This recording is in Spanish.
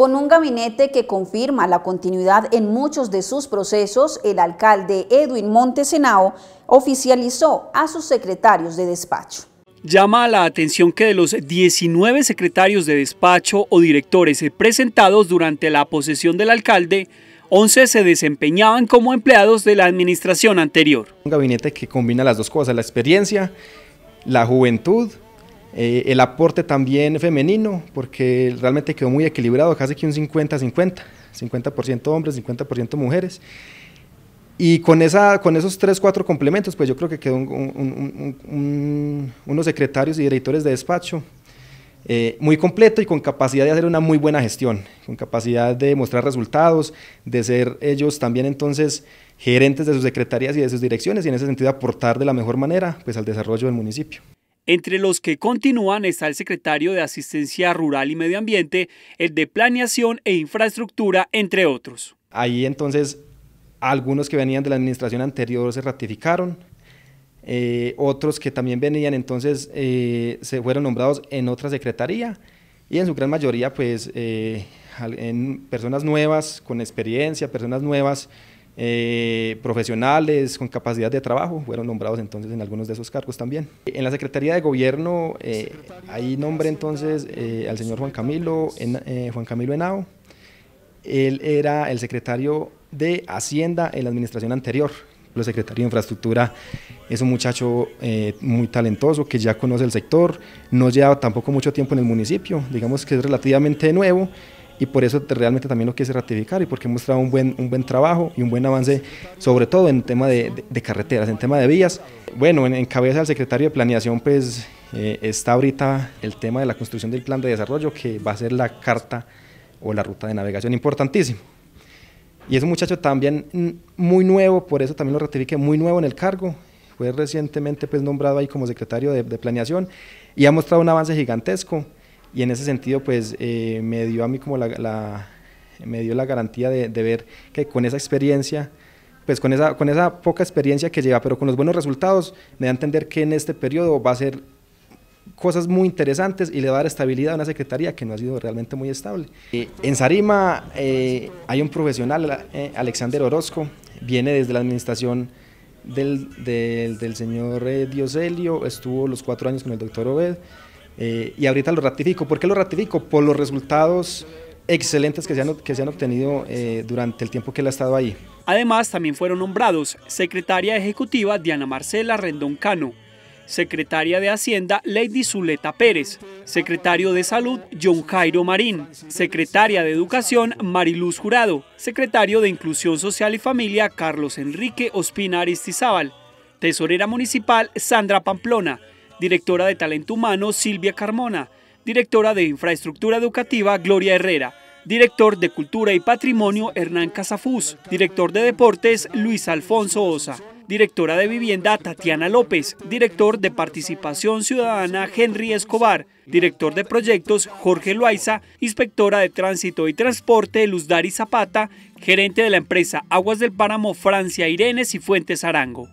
Con un gabinete que confirma la continuidad en muchos de sus procesos, el alcalde Edwin Montesenao oficializó a sus secretarios de despacho. Llama la atención que de los 19 secretarios de despacho o directores presentados durante la posesión del alcalde, 11 se desempeñaban como empleados de la administración anterior. Un gabinete que combina las dos cosas, la experiencia, la juventud eh, el aporte también femenino, porque realmente quedó muy equilibrado, casi que un 50-50, 50%, hombres, 50% mujeres. Y con, esa, con esos tres, cuatro complementos, pues yo creo que quedó unos secretarios y directores de despacho eh, muy completo y con capacidad de hacer una muy buena gestión, con capacidad de mostrar resultados, de ser ellos también entonces gerentes de sus secretarías y de sus direcciones y en ese sentido aportar de la mejor manera pues al desarrollo del municipio. Entre los que continúan está el secretario de Asistencia Rural y Medio Ambiente, el de Planeación e Infraestructura, entre otros. Ahí entonces algunos que venían de la administración anterior se ratificaron, eh, otros que también venían entonces eh, se fueron nombrados en otra secretaría y en su gran mayoría pues eh, en personas nuevas con experiencia, personas nuevas eh, profesionales con capacidad de trabajo, fueron nombrados entonces en algunos de esos cargos también. En la Secretaría de Gobierno, eh, ahí nombre entonces eh, al señor Juan Camilo, en, Juan Camilo Henao, él era el secretario de Hacienda en la administración anterior, el secretario de Infraestructura es un muchacho muy talentoso que ya conoce el sector, no lleva tampoco mucho tiempo en el municipio, digamos que es relativamente nuevo y por eso realmente también lo quise ratificar y porque he mostrado un buen, un buen trabajo y un buen avance, sobre todo en tema de, carreteras, en tema de vías. Bueno, en, cabeza del secretario de Planeación, pues eh, está ahorita el tema de la construcción del plan de desarrollo, que va a ser la carta o la ruta de navegación importantísimo. Y es un muchacho también muy nuevo, por eso también lo ratifique, muy nuevo en el cargo. Fue recientemente pues, nombrado ahí como secretario de, de planeación y ha mostrado un avance gigantesco y en ese sentido pues eh, me dio a mí como la, me dio la garantía de, ver que con esa experiencia pues con esa, con esa poca experiencia que lleva, pero con los buenos resultados, me da a entender que en este periodo va a ser cosas muy interesantes y le va a dar estabilidad a una secretaría que no ha sido realmente muy estable. Eh, en Sarima eh, hay un profesional, Alexander Orozco, viene desde la administración del, del, del señor Dioselio, estuvo los cuatro años con el doctor Obed, eh, y ahorita lo ratifico. ¿Por qué lo ratifico? Por los resultados excelentes que se han, se han obtenido eh, durante el tiempo que él ha estado ahí. Además, también fueron nombrados secretaria ejecutiva Diana Marcela Rendón Cano, secretaria de Hacienda Lady Zuleta Pérez, secretario de Salud John Jairo Marín, secretaria de Educación Mariluz Jurado, secretario de Inclusión Social y Familia Carlos Enrique Ospina Aristizábal, tesorera municipal Sandra Pamplona, directora de Talento Humano Silvia Carmona, directora de Infraestructura Educativa Gloria Herrera, director de Cultura y Patrimonio Hernán Casafús, director de Deportes Luis Alfonso Osa, directora de Vivienda Tatiana López, director de Participación Ciudadana Henry Escobar, director de Proyectos Jorge Loaiza, inspectora de Tránsito y Transporte Dari Zapata, gerente de la empresa Aguas del Páramo Francia Irene Fuentes Arango.